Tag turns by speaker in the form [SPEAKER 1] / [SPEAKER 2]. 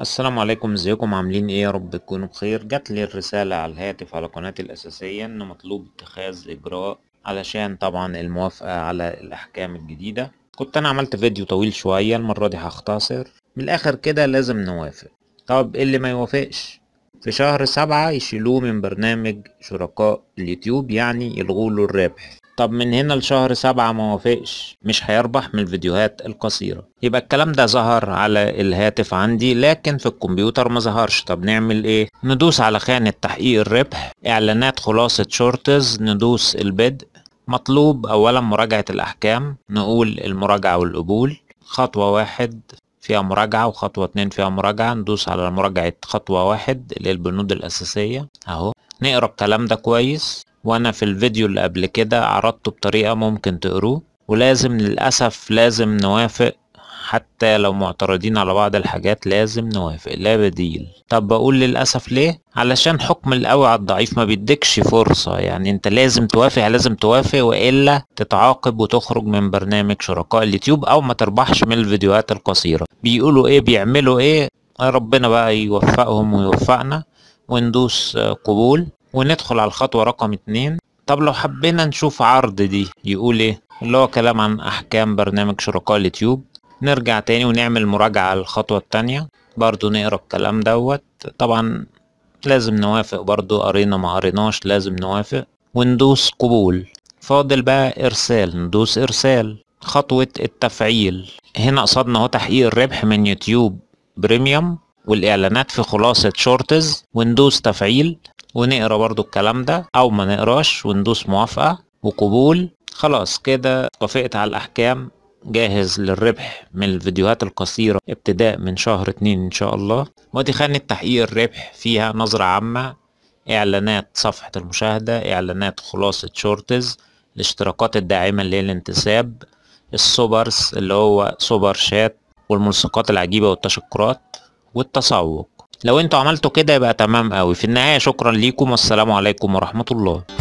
[SPEAKER 1] السلام عليكم ازيكم عاملين ايه يا رب تكونوا بخير جات لي الرسالة على الهاتف على قناتي الأساسية ان مطلوب اتخاذ اجراء علشان طبعا الموافقة على الاحكام الجديدة كنت انا عملت فيديو طويل شوية المرة دي هختصر من الاخر كده لازم نوافق طب اللي ما يوافقش في شهر سبعة يشيلوه من برنامج شركاء اليوتيوب يعني يلغوا له الرابح طب من هنا لشهر سبعة ما وافقش مش هيربح من الفيديوهات القصيرة يبقى الكلام ده ظهر على الهاتف عندي لكن في الكمبيوتر ما ظهرش طب نعمل ايه ندوس على خانة تحقيق الربح اعلانات خلاصة شورتز ندوس البدء مطلوب اولا مراجعة الاحكام نقول المراجعة والقبول خطوة واحد فيها مراجعة وخطوة اتنين فيها مراجعة ندوس على مراجعة خطوة واحد اللي هي البنود الأساسية أهو نقرا الكلام ده كويس وانا في الفيديو اللي قبل كده عرضته بطريقة ممكن تقروه ولازم للأسف لازم نوافق حتى لو معترضين على بعض الحاجات لازم نوافق لا بديل طب بقول للأسف ليه علشان حكم القوي على الضعيف ما بيدكش فرصة يعني انت لازم توافق لازم توافق وإلا تتعاقب وتخرج من برنامج شركاء اليوتيوب أو ما تربحش من الفيديوهات القصيرة بيقولوا ايه بيعملوا ايه ربنا بقى يوفقهم ويوفقنا وندوس قبول وندخل على الخطوة رقم اتنين طب لو حبينا نشوف عرض دي يقول ايه اللي هو كلام عن احكام برنامج شركاء اليوتيوب نرجع تاني ونعمل مراجعة للخطوة التانية برضو نقرا الكلام دوت طبعا لازم نوافق برضو قرينا ما قريناش لازم نوافق وندوس قبول فاضل بقى ارسال ندوس ارسال خطوة التفعيل هنا قصدنا هو تحقيق الربح من يوتيوب بريميوم والاعلانات في خلاصة شورتز وندوس تفعيل ونقرا برضو الكلام ده او ما نقراش وندوس موافقة وقبول خلاص كده وافقت على الاحكام جاهز للربح من الفيديوهات القصيرة ابتداء من شهر اتنين ان شاء الله ودي خانة تحقيق الربح فيها نظرة عامة اعلانات صفحة المشاهدة اعلانات خلاصة شورتز الاشتراكات الداعمة اللي هي الانتساب السوبرز اللي هو سوبر شات والملصقات العجيبة والتشكرات والتسوق لو انتوا عملتوا كده يبقى تمام قوي في النهاية شكرا ليكم والسلام عليكم ورحمة الله